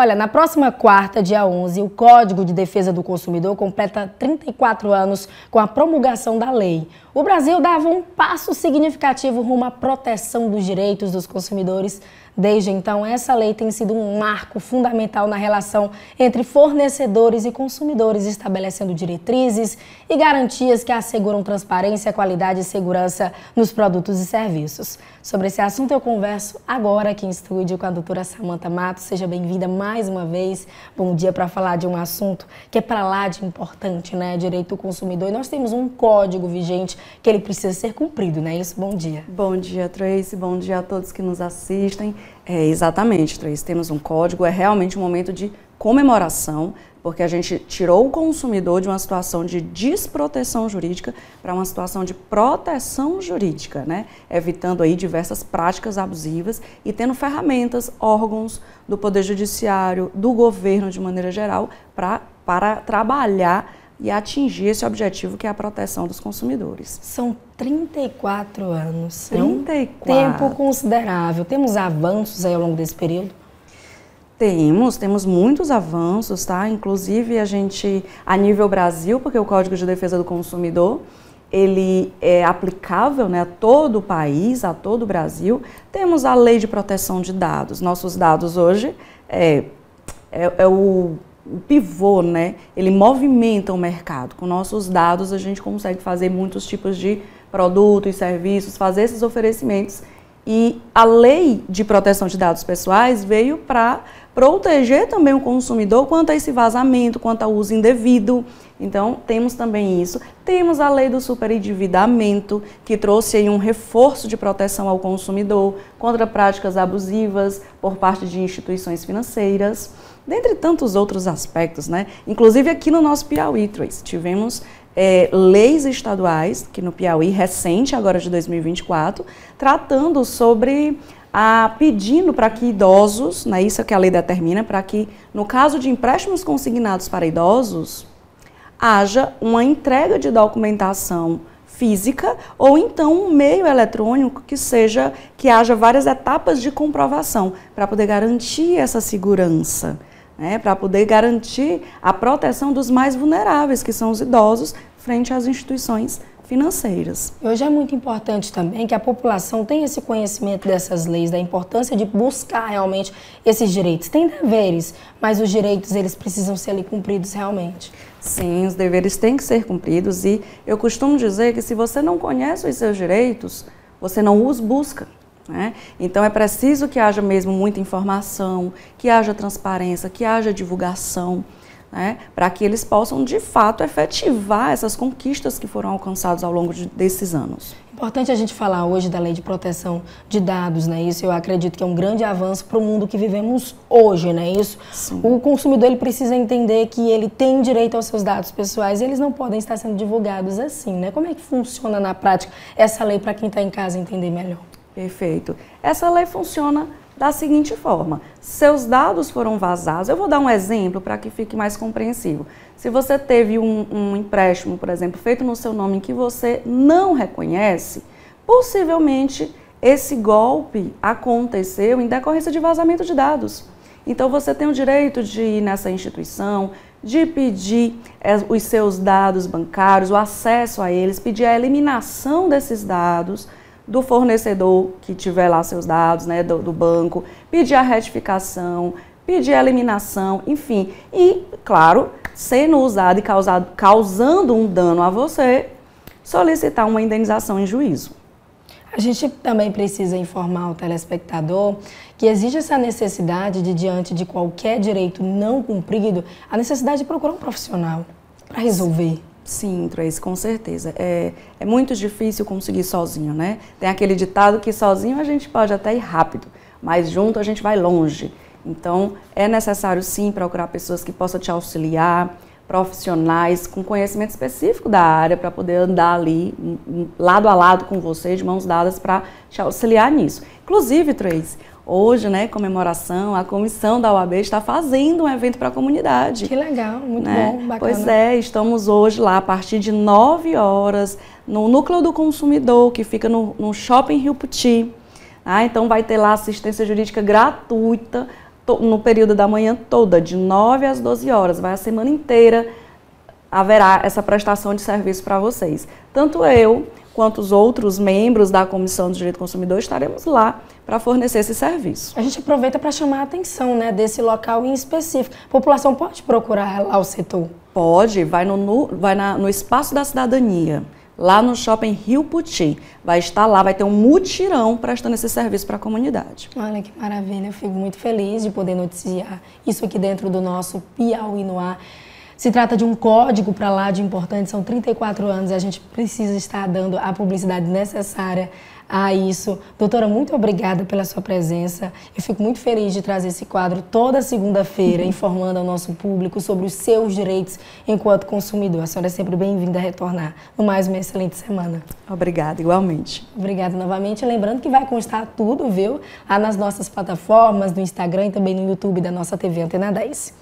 Olha, na próxima quarta, dia 11, o Código de Defesa do Consumidor completa 34 anos com a promulgação da lei. O Brasil dava um passo significativo rumo à proteção dos direitos dos consumidores Desde então, essa lei tem sido um marco fundamental na relação entre fornecedores e consumidores, estabelecendo diretrizes e garantias que asseguram transparência, qualidade e segurança nos produtos e serviços. Sobre esse assunto, eu converso agora aqui em estúdio com a doutora Samanta Matos. Seja bem-vinda mais uma vez. Bom dia para falar de um assunto que é para lá de importante, né? Direito do consumidor. E nós temos um código vigente que ele precisa ser cumprido, não é isso? Bom dia. Bom dia, Tracy. Bom dia a todos que nos assistem. É, exatamente, Três. Temos um código, é realmente um momento de comemoração, porque a gente tirou o consumidor de uma situação de desproteção jurídica para uma situação de proteção jurídica, né? evitando aí diversas práticas abusivas e tendo ferramentas, órgãos do Poder Judiciário, do governo de maneira geral, pra, para trabalhar e atingir esse objetivo que é a proteção dos consumidores. São 34 anos. 34. É um tempo considerável. Temos avanços aí ao longo desse período? Temos, temos muitos avanços, tá? Inclusive a gente, a nível Brasil, porque o Código de Defesa do Consumidor, ele é aplicável né, a todo o país, a todo o Brasil. Temos a Lei de Proteção de Dados. Nossos dados hoje é, é, é o pivô, né? Ele movimenta o mercado. Com nossos dados, a gente consegue fazer muitos tipos de produtos e serviços, fazer esses oferecimentos. E a lei de proteção de dados pessoais veio para proteger também o consumidor quanto a esse vazamento, quanto ao uso indevido. Então, temos também isso. Temos a lei do superendividamento, que trouxe aí um reforço de proteção ao consumidor contra práticas abusivas por parte de instituições financeiras dentre tantos outros aspectos, né? Inclusive aqui no nosso Piauí, Trace, tivemos é, leis estaduais, que no Piauí, recente, agora de 2024, tratando sobre a pedindo para que idosos, né, isso é que a lei determina, para que, no caso de empréstimos consignados para idosos, haja uma entrega de documentação física ou então um meio eletrônico que seja que haja várias etapas de comprovação para poder garantir essa segurança né, para poder garantir a proteção dos mais vulneráveis, que são os idosos, frente às instituições financeiras. Hoje é muito importante também que a população tenha esse conhecimento dessas leis, da importância de buscar realmente esses direitos. Tem deveres, mas os direitos eles precisam ser ali cumpridos realmente. Sim, os deveres têm que ser cumpridos e eu costumo dizer que se você não conhece os seus direitos, você não os busca. Né? Então é preciso que haja mesmo muita informação, que haja transparência, que haja divulgação, né? para que eles possam de fato efetivar essas conquistas que foram alcançadas ao longo de, desses anos. Importante a gente falar hoje da lei de proteção de dados, né? Isso eu acredito que é um grande avanço para o mundo que vivemos hoje, né? Isso. Sim. O consumidor ele precisa entender que ele tem direito aos seus dados pessoais e eles não podem estar sendo divulgados assim, né? Como é que funciona na prática essa lei para quem está em casa entender melhor? Perfeito. Essa lei funciona da seguinte forma: seus dados foram vazados. Eu vou dar um exemplo para que fique mais compreensível. Se você teve um, um, empréstimo, por exemplo, feito no seu nome que você não reconhece, possivelmente esse golpe aconteceu em decorrência de vazamento de dados. Então você tem o direito de ir nessa instituição, de pedir eh, os seus dados bancários, o acesso a eles, pedir a eliminação desses dados do fornecedor que tiver lá seus dados, né, do, do banco, pedir a retificação, pedir a eliminação, enfim. E, claro, sendo usado e causado, causando um dano a você, solicitar uma indenização em juízo. A gente também precisa informar o telespectador que existe essa necessidade de, diante de qualquer direito não cumprido, a necessidade de procurar um profissional para resolver. Sim, Trace, com certeza. É, é muito difícil conseguir sozinho, né? Tem aquele ditado que sozinho a gente pode até ir rápido, mas junto a gente vai longe. Então, é necessário sim procurar pessoas que possam te auxiliar, profissionais com conhecimento específico da área para poder andar ali hum, hum, lado a lado com você, de mãos dadas, para te auxiliar nisso. Inclusive, Trace, hoje, né, comemoração, a comissão da UAB está fazendo um evento para a comunidade. Que legal, muito né? bom, bacana. Pois é, estamos hoje lá a partir de 9 horas no Núcleo do Consumidor, que fica no, no Shopping Rio Puti. Ah, então vai ter lá assistência jurídica gratuita no período da manhã toda, de 9 às 12 horas, vai a semana inteira haverá essa prestação de serviço para vocês. Tanto eu quanto os outros membros da Comissão de Direito do Consumidor estaremos lá para fornecer esse serviço. A gente aproveita para chamar a atenção né, desse local em específico. A população pode procurar lá o setor? Pode, vai no, no vai na, no Espaço da Cidadania lá no shopping Rio Puti. Vai estar lá, vai ter um mutirão prestando esse serviço para a comunidade. Olha que maravilha, eu fico muito feliz de poder noticiar isso aqui dentro do nosso Piauí no ar. Se trata de um código para lá de importante, são 34 anos e a gente precisa estar dando a publicidade necessária a isso. Doutora, muito obrigada pela sua presença. Eu fico muito feliz de trazer esse quadro toda segunda-feira, informando ao nosso público sobre os seus direitos enquanto consumidor. A senhora é sempre bem-vinda a retornar. No mais, uma excelente semana. Obrigada, igualmente. Obrigada novamente. Lembrando que vai constar tudo, viu? Lá nas nossas plataformas, no Instagram e também no YouTube da nossa TV Antena 10.